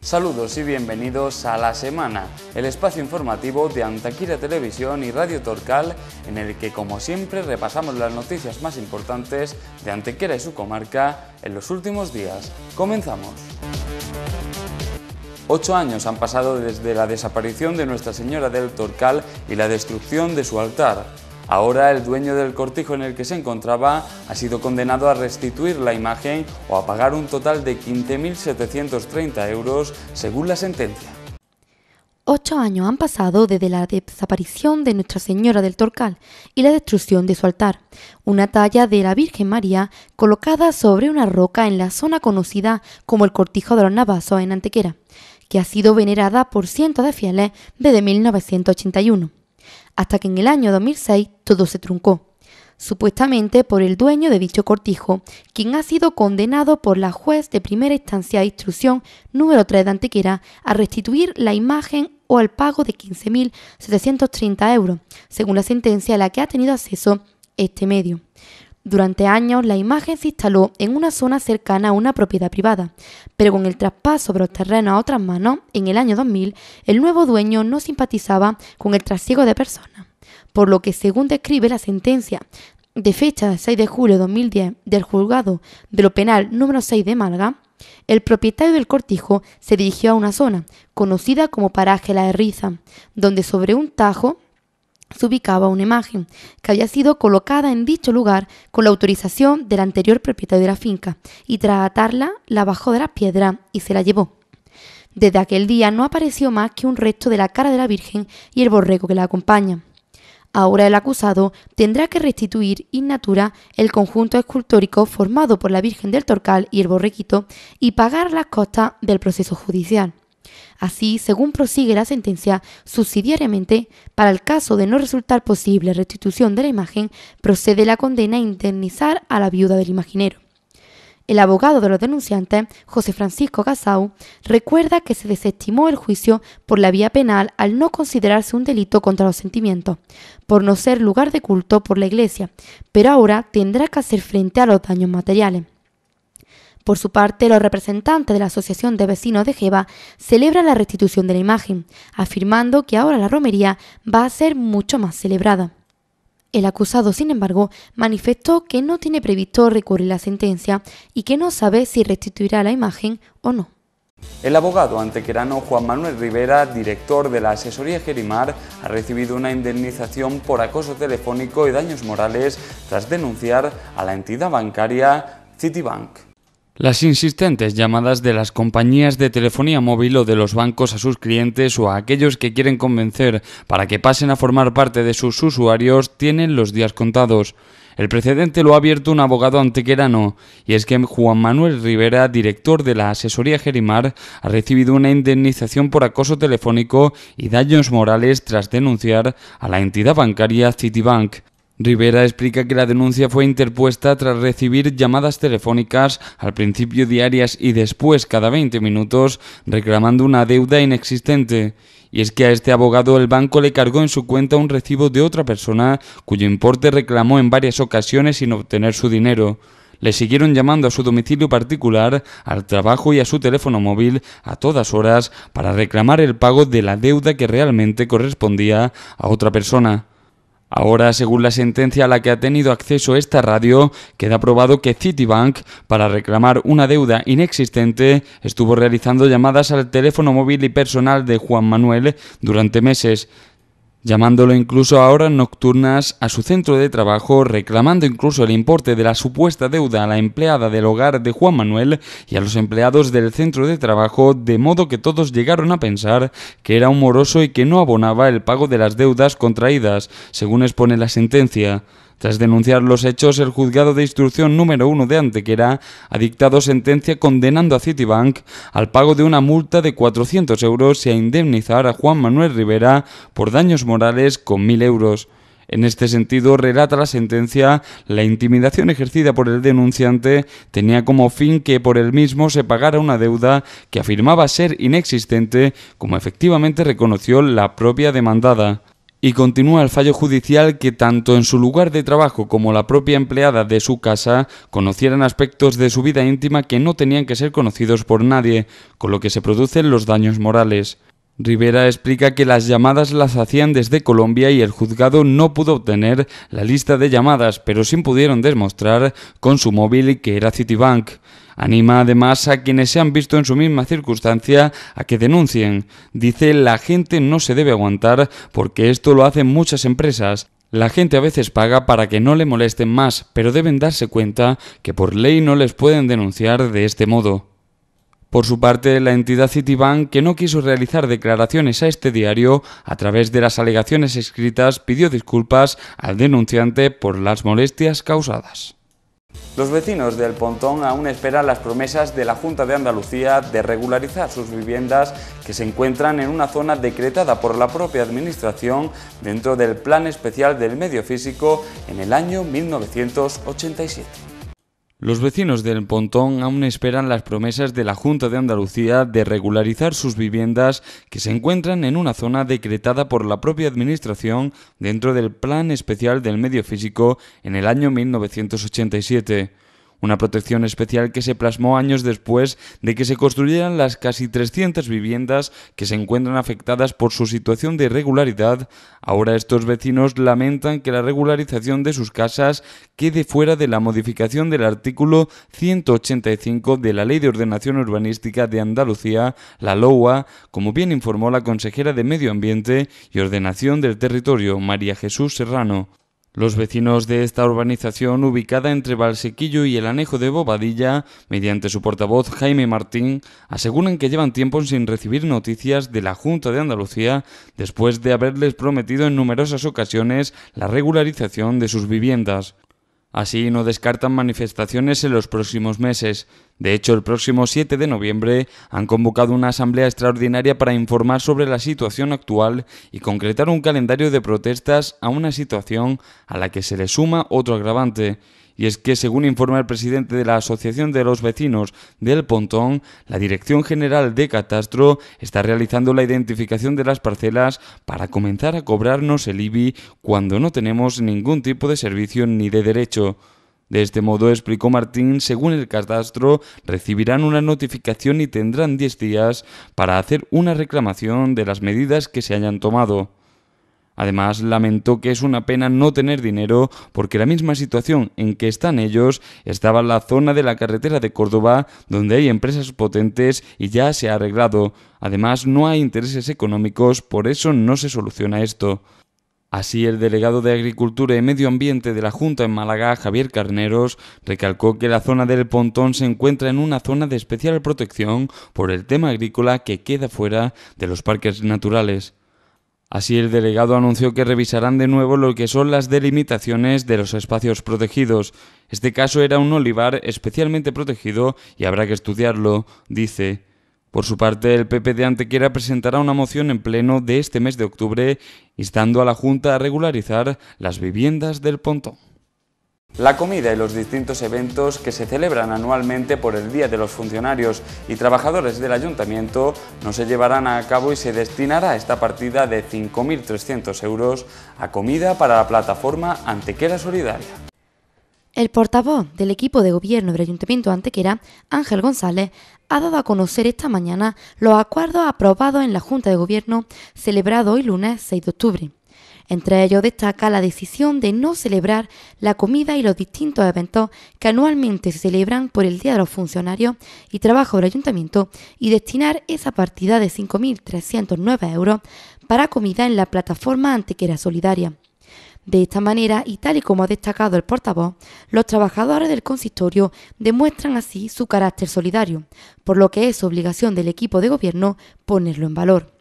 Saludos y bienvenidos a La Semana, el espacio informativo de Antaquira Televisión y Radio Torcal, en el que como siempre repasamos las noticias más importantes de Antequera y su comarca en los últimos días. Comenzamos. Ocho años han pasado desde la desaparición de Nuestra Señora del Torcal y la destrucción de su altar. Ahora el dueño del cortijo en el que se encontraba ha sido condenado a restituir la imagen o a pagar un total de 15.730 euros según la sentencia. Ocho años han pasado desde la desaparición de Nuestra Señora del Torcal y la destrucción de su altar, una talla de la Virgen María colocada sobre una roca en la zona conocida como el Cortijo de los Navasos en Antequera que ha sido venerada por cientos de fieles desde 1981, hasta que en el año 2006 todo se truncó, supuestamente por el dueño de dicho cortijo, quien ha sido condenado por la juez de primera instancia de instrucción número 3 de Antequera a restituir la imagen o al pago de 15.730 euros, según la sentencia a la que ha tenido acceso este medio. Durante años la imagen se instaló en una zona cercana a una propiedad privada, pero con el traspaso de los terrenos a otras manos, en el año 2000, el nuevo dueño no simpatizaba con el trasiego de personas, por lo que según describe la sentencia de fecha 6 de julio de 2010 del juzgado de lo penal número 6 de Málaga, el propietario del cortijo se dirigió a una zona conocida como Paraje La Herriza, donde sobre un tajo se ubicaba una imagen que había sido colocada en dicho lugar con la autorización del anterior propietario de la finca y tras atarla la bajó de las piedras y se la llevó. Desde aquel día no apareció más que un resto de la cara de la Virgen y el borrego que la acompaña. Ahora el acusado tendrá que restituir in natura el conjunto escultórico formado por la Virgen del Torcal y el borrequito y pagar las costas del proceso judicial. Así, según prosigue la sentencia, subsidiariamente, para el caso de no resultar posible restitución de la imagen, procede la condena a indemnizar a la viuda del imaginero. El abogado de los denunciantes, José Francisco Casau, recuerda que se desestimó el juicio por la vía penal al no considerarse un delito contra los sentimientos, por no ser lugar de culto por la Iglesia, pero ahora tendrá que hacer frente a los daños materiales. Por su parte, los representantes de la Asociación de Vecinos de Jeva celebran la restitución de la imagen, afirmando que ahora la romería va a ser mucho más celebrada. El acusado, sin embargo, manifestó que no tiene previsto recurrir la sentencia y que no sabe si restituirá la imagen o no. El abogado antequerano Juan Manuel Rivera, director de la asesoría Gerimar, ha recibido una indemnización por acoso telefónico y daños morales tras denunciar a la entidad bancaria Citibank. Las insistentes llamadas de las compañías de telefonía móvil o de los bancos a sus clientes o a aquellos que quieren convencer para que pasen a formar parte de sus usuarios tienen los días contados. El precedente lo ha abierto un abogado antequerano, y es que Juan Manuel Rivera, director de la asesoría Gerimar, ha recibido una indemnización por acoso telefónico y daños morales tras denunciar a la entidad bancaria Citibank. Rivera explica que la denuncia fue interpuesta tras recibir llamadas telefónicas al principio diarias y después cada 20 minutos reclamando una deuda inexistente. Y es que a este abogado el banco le cargó en su cuenta un recibo de otra persona cuyo importe reclamó en varias ocasiones sin obtener su dinero. Le siguieron llamando a su domicilio particular, al trabajo y a su teléfono móvil a todas horas para reclamar el pago de la deuda que realmente correspondía a otra persona. Ahora, según la sentencia a la que ha tenido acceso esta radio, queda probado que Citibank, para reclamar una deuda inexistente, estuvo realizando llamadas al teléfono móvil y personal de Juan Manuel durante meses llamándolo incluso a horas nocturnas a su centro de trabajo, reclamando incluso el importe de la supuesta deuda a la empleada del hogar de Juan Manuel y a los empleados del centro de trabajo, de modo que todos llegaron a pensar que era un moroso y que no abonaba el pago de las deudas contraídas, según expone la sentencia. Tras denunciar los hechos, el juzgado de instrucción número uno de Antequera ha dictado sentencia condenando a Citibank al pago de una multa de 400 euros y a indemnizar a Juan Manuel Rivera por daños morales con 1.000 euros. En este sentido, relata la sentencia, la intimidación ejercida por el denunciante tenía como fin que por él mismo se pagara una deuda que afirmaba ser inexistente, como efectivamente reconoció la propia demandada. Y continúa el fallo judicial que tanto en su lugar de trabajo como la propia empleada de su casa conocieran aspectos de su vida íntima que no tenían que ser conocidos por nadie, con lo que se producen los daños morales. Rivera explica que las llamadas las hacían desde Colombia y el juzgado no pudo obtener la lista de llamadas, pero sí pudieron demostrar con su móvil que era Citibank. Anima además a quienes se han visto en su misma circunstancia a que denuncien. Dice la gente no se debe aguantar porque esto lo hacen muchas empresas. La gente a veces paga para que no le molesten más, pero deben darse cuenta que por ley no les pueden denunciar de este modo. Por su parte, la entidad Citibank, que no quiso realizar declaraciones a este diario, a través de las alegaciones escritas pidió disculpas al denunciante por las molestias causadas. Los vecinos del Pontón aún esperan las promesas de la Junta de Andalucía de regularizar sus viviendas que se encuentran en una zona decretada por la propia Administración dentro del Plan Especial del Medio Físico en el año 1987. Los vecinos del Pontón aún esperan las promesas de la Junta de Andalucía de regularizar sus viviendas que se encuentran en una zona decretada por la propia Administración dentro del Plan Especial del Medio Físico en el año 1987 una protección especial que se plasmó años después de que se construyeran las casi 300 viviendas que se encuentran afectadas por su situación de irregularidad, ahora estos vecinos lamentan que la regularización de sus casas quede fuera de la modificación del artículo 185 de la Ley de Ordenación Urbanística de Andalucía, la LOA, como bien informó la consejera de Medio Ambiente y Ordenación del Territorio, María Jesús Serrano. Los vecinos de esta urbanización, ubicada entre Valsequillo y el anejo de Bobadilla, mediante su portavoz Jaime Martín, aseguran que llevan tiempo sin recibir noticias de la Junta de Andalucía después de haberles prometido en numerosas ocasiones la regularización de sus viviendas. Así no descartan manifestaciones en los próximos meses. De hecho, el próximo 7 de noviembre han convocado una asamblea extraordinaria para informar sobre la situación actual y concretar un calendario de protestas a una situación a la que se le suma otro agravante y es que, según informa el presidente de la Asociación de los Vecinos del Pontón, la Dirección General de Catastro está realizando la identificación de las parcelas para comenzar a cobrarnos el IBI cuando no tenemos ningún tipo de servicio ni de derecho. De este modo, explicó Martín, según el catastro, recibirán una notificación y tendrán 10 días para hacer una reclamación de las medidas que se hayan tomado. Además, lamentó que es una pena no tener dinero porque la misma situación en que están ellos estaba en la zona de la carretera de Córdoba donde hay empresas potentes y ya se ha arreglado. Además, no hay intereses económicos, por eso no se soluciona esto. Así, el delegado de Agricultura y Medio Ambiente de la Junta en Málaga, Javier Carneros, recalcó que la zona del Pontón se encuentra en una zona de especial protección por el tema agrícola que queda fuera de los parques naturales. Así, el delegado anunció que revisarán de nuevo lo que son las delimitaciones de los espacios protegidos. Este caso era un olivar especialmente protegido y habrá que estudiarlo, dice. Por su parte, el PP de Antequera presentará una moción en pleno de este mes de octubre instando a la Junta a regularizar las viviendas del Pontón. La comida y los distintos eventos que se celebran anualmente por el Día de los Funcionarios y Trabajadores del Ayuntamiento no se llevarán a cabo y se destinará esta partida de 5.300 euros a comida para la plataforma Antequera Solidaria. El portavoz del equipo de gobierno del Ayuntamiento Antequera, Ángel González, ha dado a conocer esta mañana los acuerdos aprobados en la Junta de Gobierno celebrado hoy lunes 6 de octubre. Entre ellos destaca la decisión de no celebrar la comida y los distintos eventos que anualmente se celebran por el Día de los Funcionarios y Trabajo del Ayuntamiento y destinar esa partida de 5.309 euros para comida en la plataforma Antequera Solidaria. De esta manera, y tal y como ha destacado el portavoz, los trabajadores del consistorio demuestran así su carácter solidario, por lo que es obligación del equipo de gobierno ponerlo en valor.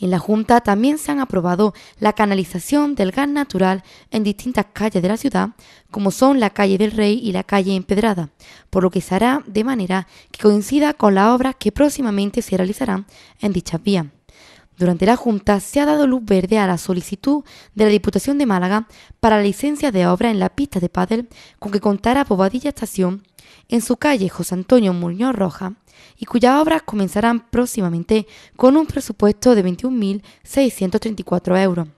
En la Junta también se han aprobado la canalización del gas natural en distintas calles de la ciudad, como son la calle del Rey y la calle Empedrada, por lo que se hará de manera que coincida con las obras que próximamente se realizarán en dichas vías. Durante la Junta se ha dado luz verde a la solicitud de la Diputación de Málaga para la licencia de obra en la pista de pádel con que contará Bobadilla Estación en su calle José Antonio Muñoz Roja y cuyas obras comenzarán próximamente con un presupuesto de 21.634 euros.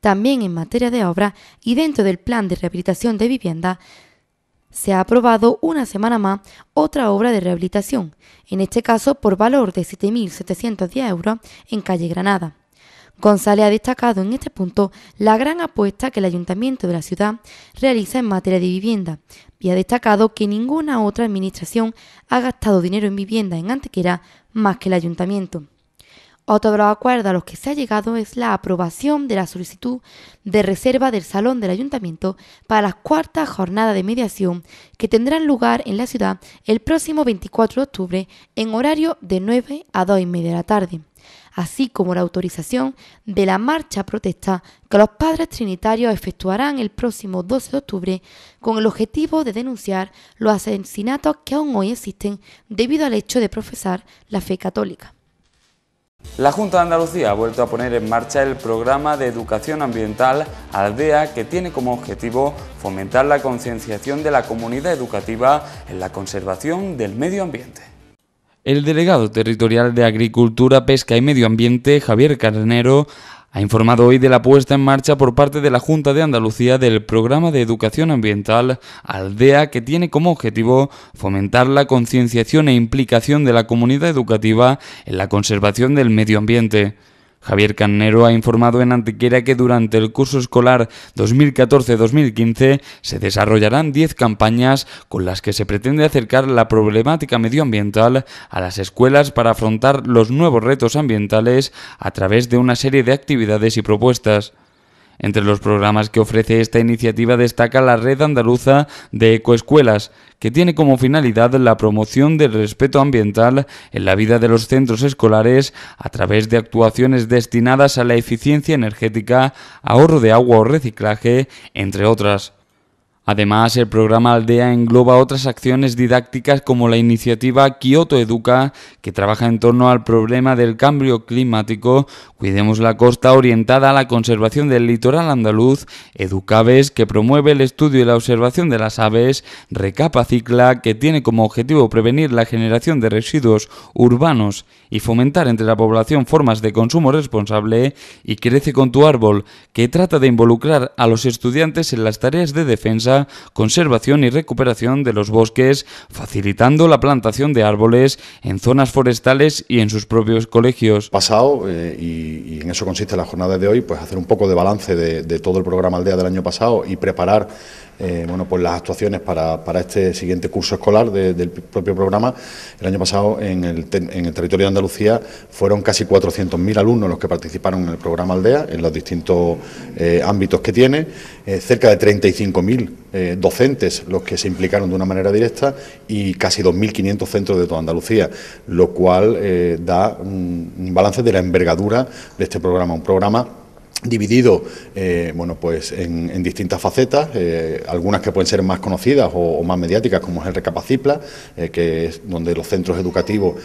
También en materia de obra y dentro del plan de rehabilitación de vivienda se ha aprobado una semana más otra obra de rehabilitación, en este caso por valor de 7.710 euros en calle Granada. González ha destacado en este punto la gran apuesta que el ayuntamiento de la ciudad realiza en materia de vivienda y ha destacado que ninguna otra administración ha gastado dinero en vivienda en Antequera más que el ayuntamiento. Otro de los acuerdos a los que se ha llegado es la aprobación de la solicitud de reserva del Salón del Ayuntamiento para la cuarta jornada de mediación que tendrán lugar en la ciudad el próximo 24 de octubre en horario de 9 a 2 y media de la tarde, así como la autorización de la marcha protesta que los padres trinitarios efectuarán el próximo 12 de octubre con el objetivo de denunciar los asesinatos que aún hoy existen debido al hecho de profesar la fe católica. La Junta de Andalucía ha vuelto a poner en marcha el programa de educación ambiental Aldea que tiene como objetivo fomentar la concienciación de la comunidad educativa en la conservación del medio ambiente. El delegado territorial de Agricultura, Pesca y Medio Ambiente, Javier Carnero, ha informado hoy de la puesta en marcha por parte de la Junta de Andalucía del programa de educación ambiental Aldea que tiene como objetivo fomentar la concienciación e implicación de la comunidad educativa en la conservación del medio ambiente. Javier Canero ha informado en Antiquera que durante el curso escolar 2014-2015 se desarrollarán 10 campañas con las que se pretende acercar la problemática medioambiental a las escuelas para afrontar los nuevos retos ambientales a través de una serie de actividades y propuestas. Entre los programas que ofrece esta iniciativa destaca la Red Andaluza de Ecoescuelas, que tiene como finalidad la promoción del respeto ambiental en la vida de los centros escolares a través de actuaciones destinadas a la eficiencia energética, ahorro de agua o reciclaje, entre otras. Además, el programa Aldea engloba otras acciones didácticas como la iniciativa Kioto Educa, que trabaja en torno al problema del cambio climático, Cuidemos la Costa orientada a la conservación del litoral andaluz, Educaves, que promueve el estudio y la observación de las aves, Recapacicla, que tiene como objetivo prevenir la generación de residuos urbanos y fomentar entre la población formas de consumo responsable, y Crece con tu árbol, que trata de involucrar a los estudiantes en las tareas de defensa conservación y recuperación de los bosques, facilitando la plantación de árboles en zonas forestales y en sus propios colegios. Pasado, eh, y, y, en eso consiste la jornada de hoy, pues hacer un poco de balance de, de todo el programa Aldea del año pasado y preparar eh, bueno, pues las actuaciones para, este siguiente curso escolar del propio programa. El año pasado en el, en el territorio de Andalucía fueron casi 400.000 alumnos los que participaron en el programa Aldea, en los distintos eh, ámbitos que tiene, eh, cerca de 35.000 docentes los que se implicaron de una manera directa y casi 2.500 centros de toda Andalucía, lo cual da un, balance de la envergadura de este programa, un programa dividido eh, bueno, pues en, distintas facetas, eh, algunas que pueden ser más conocidas o, más mediáticas, como es el Recapacipla, eh, que es donde los centros educativos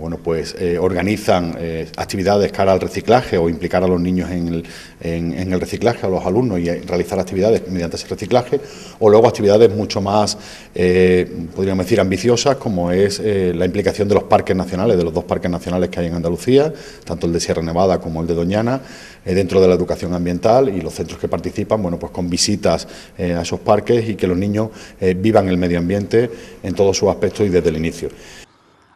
bueno, pues, organizan actividades cara al reciclaje o implicar a los niños en el, en el reciclaje, a los alumnos, y realizar actividades mediante ese reciclaje, o luego actividades mucho más, podríamos decir, ambiciosas, como es la implicación de los parques nacionales, de los dos parques nacionales que hay en Andalucía, tanto el de Sierra Nevada como el de Doñana, eh, dentro de la educación ambiental y los centros que participan, bueno, pues con visitas eh, a esos parques y que los niños eh, vivan el medio ambiente en todos sus aspectos y desde el inicio.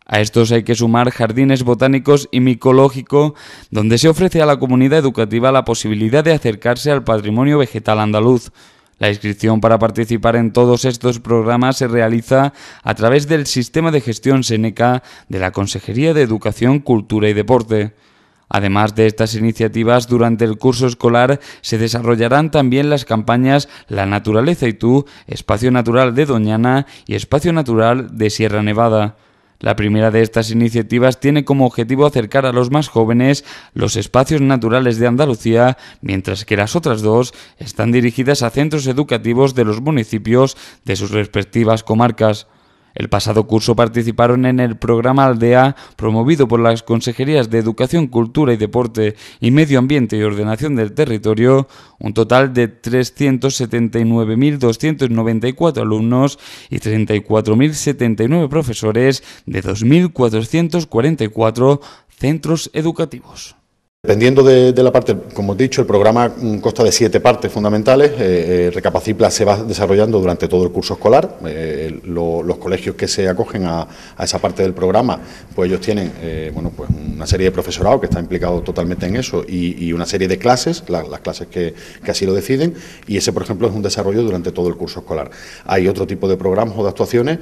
A estos hay que sumar jardines botánicos y micológico, donde se ofrece a la comunidad educativa la posibilidad de acercarse al patrimonio vegetal andaluz. La inscripción para participar en todos estos programas se realiza a través del sistema de gestión Seneca de la Consejería de Educación, Cultura y Deporte. Además de estas iniciativas, durante el curso escolar se desarrollarán también las campañas La Naturaleza y tú, Espacio Natural de Doñana y Espacio Natural de Sierra Nevada. La primera de estas iniciativas tiene como objetivo acercar a los más jóvenes los espacios naturales de Andalucía, mientras que las otras dos están dirigidas a centros educativos de los municipios de sus respectivas comarcas. El pasado curso participaron en el programa Aldea, promovido por las Consejerías de Educación, Cultura y Deporte y Medio Ambiente y Ordenación del Territorio, un total de 379.294 alumnos y 34.079 profesores de 2.444 centros educativos. Dependiendo de, la parte, como he dicho, el programa mm, consta de siete partes fundamentales. Eh, eh, Recapacipla se va desarrollando durante todo el curso escolar. Eh, los colegios que se acogen a, esa parte del programa, pues ellos tienen bueno, pues una serie de profesorados que está implicado totalmente en eso y, una serie de clases, las clases que, así lo deciden, y ese, por ejemplo, es un desarrollo durante todo el curso escolar. Hay otro tipo de programas o de actuaciones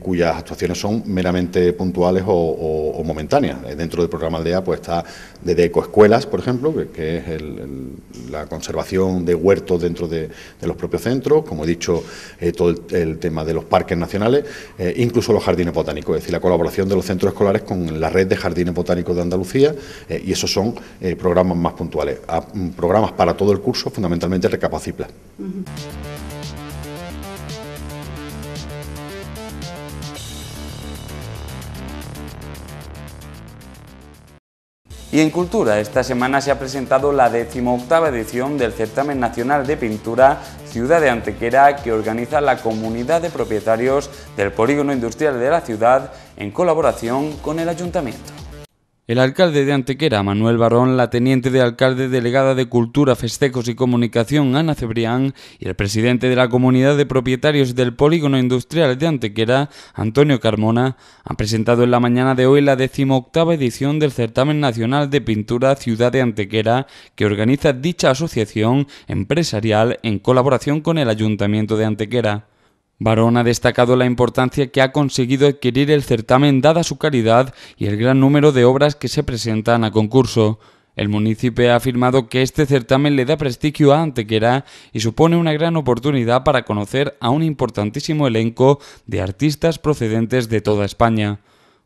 cuyas actuaciones son meramente puntuales o, momentáneas. dentro del programa Aldea pues está desde eco escuelas, por ejemplo, que, es la conservación de huertos dentro de, los propios centros, como he dicho, eh, todo el, tema de los parques nacionales, eh, incluso los jardines botánicos, es decir, la colaboración de los centros escolares con la red de jardines botánicos de Andalucía, eh, y esos son programas más puntuales. Mm, programas para todo el curso, fundamentalmente Recapacipla. Y en Cultura, esta semana se ha presentado la decimoctava edición del Certamen Nacional de Pintura Ciudad de Antequera que organiza la comunidad de propietarios del Polígono Industrial de la ciudad en colaboración con el Ayuntamiento. El alcalde de Antequera, Manuel Barón, la teniente de alcalde delegada de Cultura, Festejos y Comunicación, Ana Cebrián, y el presidente de la comunidad de propietarios del Polígono Industrial de Antequera, Antonio Carmona, han presentado en la mañana de hoy la decimoctava edición del Certamen Nacional de Pintura Ciudad de Antequera, que organiza dicha asociación empresarial en colaboración con el Ayuntamiento de Antequera. Barón ha destacado la importancia que ha conseguido adquirir el certamen dada su caridad y el gran número de obras que se presentan a concurso. El municipio ha afirmado que este certamen le da prestigio a Antequera y supone una gran oportunidad para conocer a un importantísimo elenco de artistas procedentes de toda España.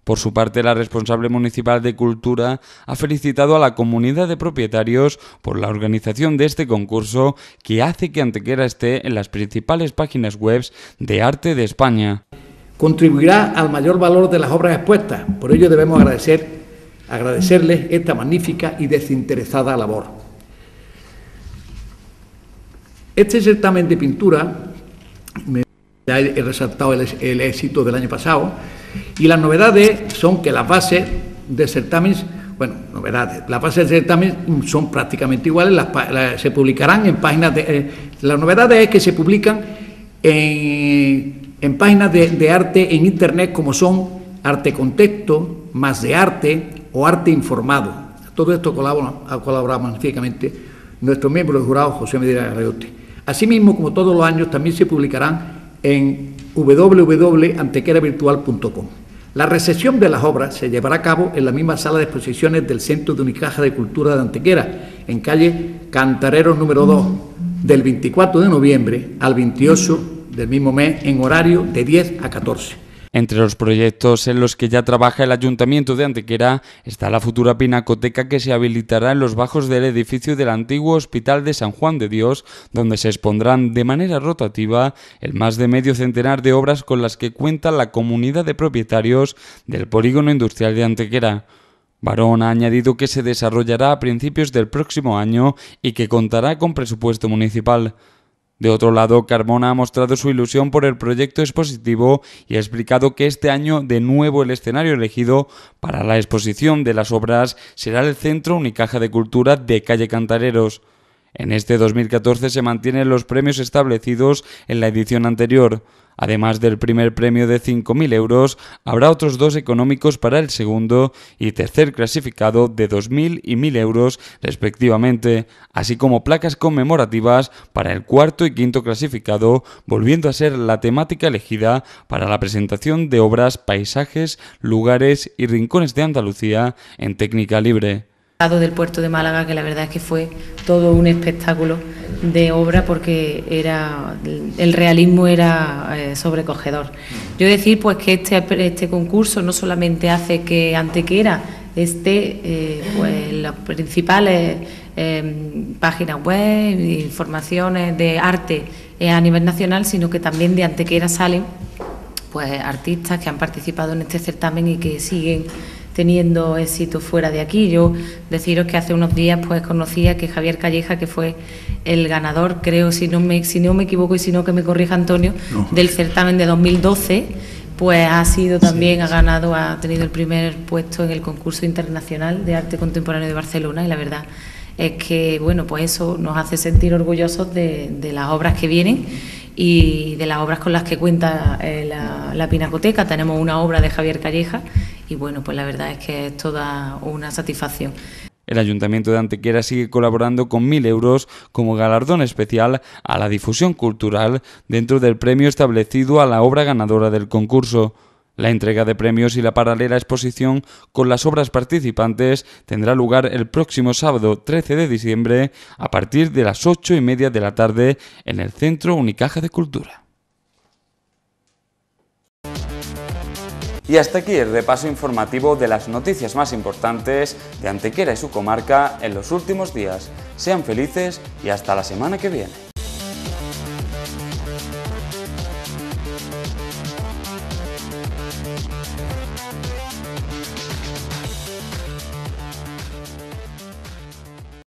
Por su parte, la responsable municipal de Cultura ha felicitado a la comunidad de propietarios por la organización de este concurso que hace que Antequera esté en las principales páginas web de arte de España. Contribuirá al mayor valor de las obras expuestas, por ello debemos agradecer, agradecerles esta magnífica y desinteresada labor. Este certamen de pintura, me he resaltado el éxito del año pasado, y las novedades son que las bases de certámenes, bueno, novedades, las bases de certámenes son prácticamente iguales, se publicarán en páginas de... Eh, las novedades es que se publican en, páginas de, arte en Internet como son Arte Contexto, Más de Arte o Arte Informado. Todo esto colabora, colaborado magníficamente nuestro miembro del jurado José Medina Garriote. Asimismo, como todos los años, también se publicarán en www.antequeravirtual.com. La recesión de las obras se llevará a cabo en la misma sala de exposiciones del Centro de Unicaja de Cultura de Antequera, en calle Cantareros número 2, del 24 de noviembre al 28 del mismo mes, en horario de 10 a 14. Entre los proyectos en los que ya trabaja el Ayuntamiento de Antequera está la futura pinacoteca que se habilitará en los bajos del edificio del antiguo Hospital de San Juan de Dios, donde se expondrán de manera rotativa el más de medio centenar de obras con las que cuenta la comunidad de propietarios del polígono industrial de Antequera. Barón ha añadido que se desarrollará a principios del próximo año y que contará con presupuesto municipal. De otro lado, Carmona ha mostrado su ilusión por el proyecto expositivo y ha explicado que este año de nuevo el escenario elegido para la exposición de las obras será el Centro Unicaja de Cultura de Calle Cantareros. En este 2014 se mantienen los premios establecidos en la edición anterior. Además del primer premio de 5.000 euros, habrá otros dos económicos para el segundo y tercer clasificado de 2.000 y 1.000 euros respectivamente, así como placas conmemorativas para el cuarto y quinto clasificado, volviendo a ser la temática elegida para la presentación de obras, paisajes, lugares y rincones de Andalucía en técnica libre. Del puerto de Málaga, que la verdad es que fue todo un espectáculo de obra porque era el realismo era eh, sobrecogedor. Yo decir pues que este, este concurso no solamente hace que Antequera esté eh, pues, en las principales em, páginas web, informaciones de arte eh, a nivel nacional, sino que también de Antequera salen pues artistas que han participado en este certamen y que siguen teniendo éxito fuera de aquí. Yo deciros que hace unos días pues conocía que Javier Calleja, que fue el ganador, creo, si no me, si no me equivoco y si no que me corrija Antonio, del certamen de 2012, pues ha sido también, ha ganado, ha tenido el primer puesto en el concurso internacional de arte contemporáneo de Barcelona y la verdad es que, bueno, pues eso nos hace sentir orgullosos de, las obras que vienen y de las obras con las que cuenta eh, la, Pinacoteca. Tenemos una obra de Javier Calleja y bueno, pues la verdad es que es toda una satisfacción. El Ayuntamiento de Antequera sigue colaborando con 1.000 euros como galardón especial a la difusión cultural dentro del premio establecido a la obra ganadora del concurso. La entrega de premios y la paralela exposición con las obras participantes tendrá lugar el próximo sábado 13 de diciembre a partir de las ocho y media de la tarde en el Centro Unicaja de Cultura. Y hasta aquí el repaso informativo de las noticias más importantes de Antequera y su comarca en los últimos días. Sean felices y hasta la semana que viene.